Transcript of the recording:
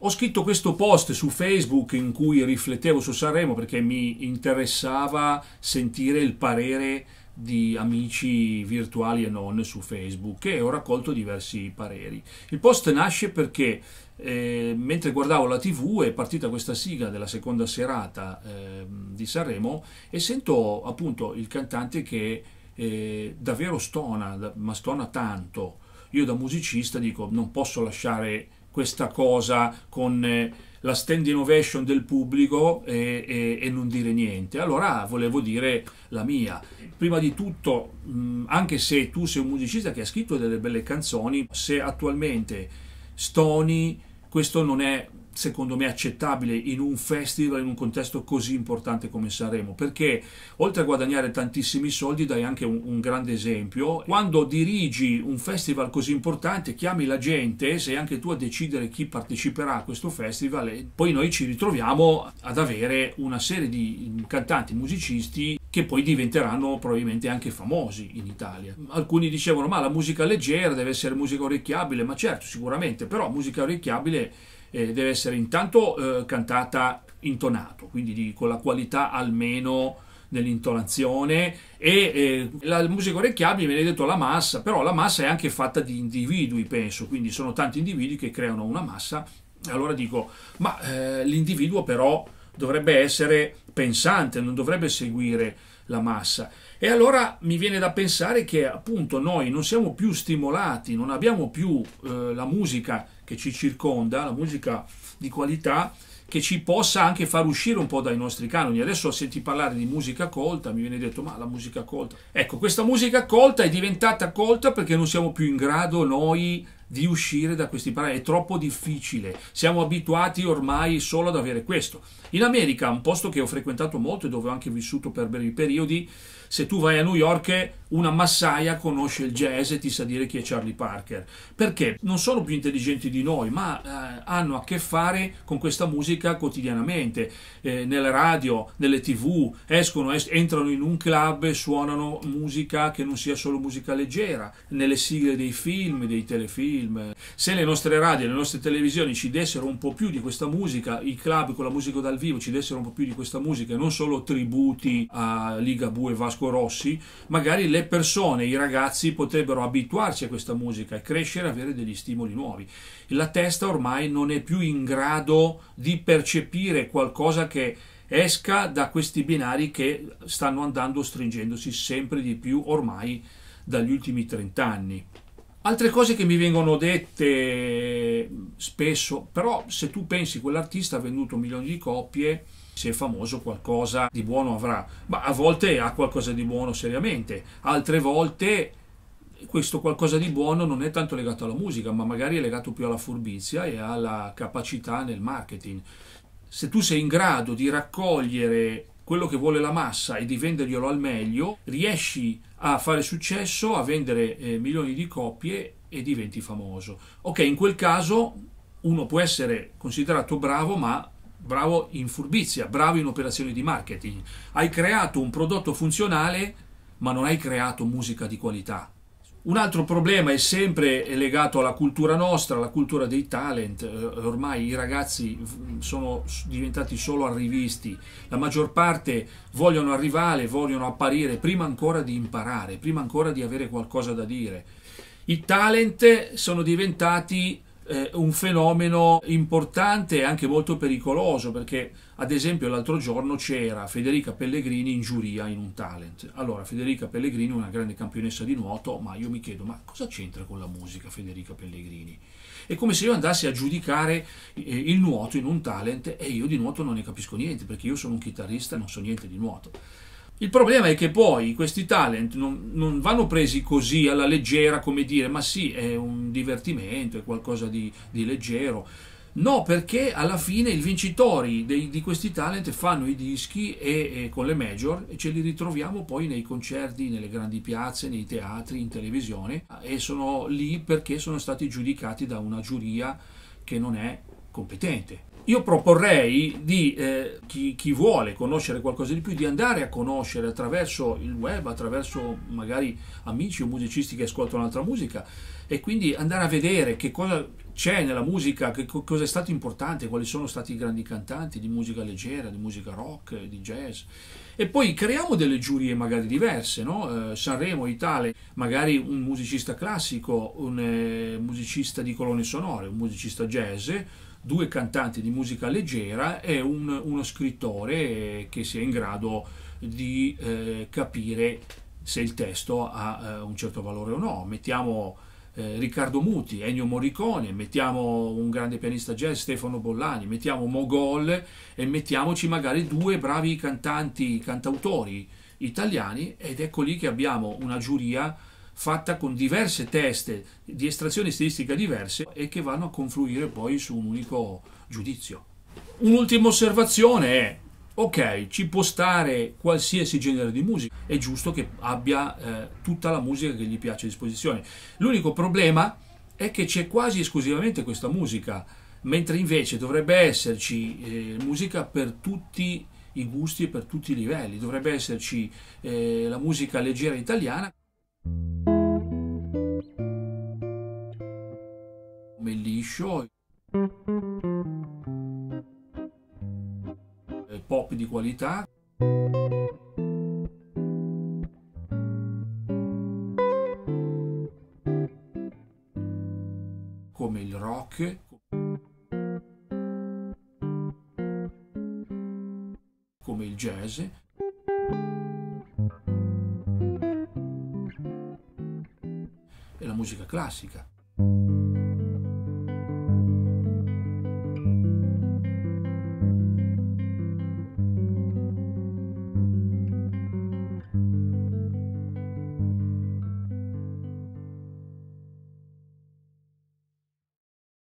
Ho scritto questo post su Facebook in cui riflettevo su Sanremo perché mi interessava sentire il parere di amici virtuali e non su Facebook e ho raccolto diversi pareri. Il post nasce perché eh, mentre guardavo la tv è partita questa sigla della seconda serata eh, di Sanremo e sento appunto il cantante che eh, davvero stona, ma stona tanto. Io da musicista dico non posso lasciare questa cosa con eh, la standing ovation del pubblico e, e, e, non dire niente. Allora volevo dire la mia. Prima di tutto, anche se tu sei un musicista che ha scritto delle belle canzoni, se attualmente stoni, questo non è secondo me accettabile in un festival, in un contesto così importante come Sanremo, perché oltre a guadagnare tantissimi soldi dai anche un, un, grande esempio, quando dirigi un festival così importante chiami la gente, sei anche tu a decidere chi parteciperà a questo festival e poi noi ci ritroviamo ad avere una serie di cantanti, musicisti che poi diventeranno probabilmente anche famosi in Italia. Alcuni dicevano ma la musica leggera deve essere musica orecchiabile, ma certo sicuramente, però musica orecchiabile eh, deve essere intanto eh, cantata intonato, quindi di, con la qualità almeno dell'intonazione e eh, la musica orecchiabile viene detto la massa, però la massa è anche fatta di individui, penso, quindi sono tanti individui che creano una massa. Allora dico, ma eh, l'individuo però dovrebbe essere pensante, non dovrebbe seguire la massa. E allora mi viene da pensare che appunto noi non siamo più stimolati, non abbiamo più eh, la musica che ci circonda, la musica di qualità che ci possa anche far uscire un po' dai nostri canoni. Adesso senti parlare di musica colta, mi viene detto ma la musica colta. Ecco, questa musica colta è diventata colta perché non siamo più in grado noi di uscire da questi parametri, è troppo difficile, siamo abituati ormai solo ad avere questo. In America, un posto che ho frequentato molto e dove ho anche vissuto per brevi periodi, se tu vai a New York una massaia conosce il jazz e ti sa dire chi è Charlie Parker, perché non sono più intelligenti di noi, ma eh, hanno a che fare con questa musica quotidianamente, eh, nelle radio, nelle tv, escono, es- entrano in un club e suonano musica che non sia solo musica leggera, nelle sigle dei film, dei telefilm. Se le nostre radio le nostre televisioni ci dessero un po' più di questa musica, i club con la musica dal vivo ci dessero un po' più di questa musica, non solo tributi a Ligabue e Vasco Rossi, magari le le persone, i ragazzi potrebbero abituarsi a questa musica e crescere, avere degli stimoli nuovi. La testa ormai non è più in grado di percepire qualcosa che esca da questi binari che stanno andando stringendosi sempre di più ormai dagli ultimi 30 anni. Altre cose che mi vengono dette spesso, però se tu pensi quell'artista ha venduto milioni di copie, se è famoso qualcosa di buono avrà, ma a volte ha qualcosa di buono seriamente, altre volte questo qualcosa di buono non è tanto legato alla musica, ma magari è legato più alla furbizia e alla capacità nel marketing. Se tu sei in grado di raccogliere quello che vuole la massa e di venderglielo al meglio, riesci a fare successo, a vendere eh, milioni di copie e diventi famoso. Ok, in quel caso uno può essere considerato bravo, ma bravo in furbizia, bravo in operazioni di marketing. Hai creato un prodotto funzionale, ma non hai creato musica di qualità. Un altro problema è sempre legato alla cultura nostra, alla cultura dei talent, eh, ormai i ragazzi sono diventati solo arrivisti, la maggior parte vogliono arrivare, vogliono apparire prima ancora di imparare, prima ancora di avere qualcosa da dire. I talent sono diventati eh, un fenomeno importante e anche molto pericoloso perché ad esempio l'altro giorno c'era Federica Pellegrini in giuria in un talent. Allora Federica Pellegrini è una grande campionessa di nuoto, ma io mi chiedo ma cosa c'entra con la musica Federica Pellegrini? È come se io andassi a giudicare eh, il nuoto in un talent e io di nuoto non ne capisco niente perché io sono un chitarrista e non so niente di nuoto. Il problema è che poi questi talent non, non, vanno presi così alla leggera, come dire, ma sì, è un divertimento, è qualcosa di, di leggero. No, perché alla fine i vincitori dei, di questi talent fanno i dischi e, e con le major e ce li ritroviamo poi nei concerti, nelle grandi piazze, nei teatri, in televisione e sono lì perché sono stati giudicati da una giuria che non è competente io proporrei di eh, chi, chi, vuole conoscere qualcosa di più, di andare a conoscere attraverso il web, attraverso magari amici o musicisti che ascoltano altra musica e quindi andare a vedere che cosa c'è nella musica, che cosa è stato importante, quali sono stati i grandi cantanti di musica leggera, di musica rock, di jazz. E poi creiamo delle giurie magari diverse, no? eh, Sanremo, Italia, magari un musicista classico, un eh, musicista di colonne sonore, un musicista jazz, due cantanti di musica leggera e un, uno scrittore che sia in grado di eh, capire se il testo ha eh, un certo valore o no. Mettiamo eh, Riccardo Muti, Ennio Morricone, mettiamo un grande pianista jazz, Stefano Bollani, mettiamo Mogol e mettiamoci magari due bravi cantanti, cantautori italiani ed ecco lì che abbiamo una giuria fatta con diverse teste di estrazione stilistica diverse e che vanno a confluire poi su un unico giudizio. Un'ultima osservazione è ok, ci può stare qualsiasi genere di musica, è giusto che abbia eh, tutta la musica che gli piace a disposizione. L'unico problema è che c'è quasi esclusivamente questa musica, mentre invece dovrebbe esserci eh, musica per tutti i gusti e per tutti i livelli, dovrebbe esserci eh, la musica leggera italiana. Come liscio pop di qualità. come il rock, come il jazz, e la musica classica.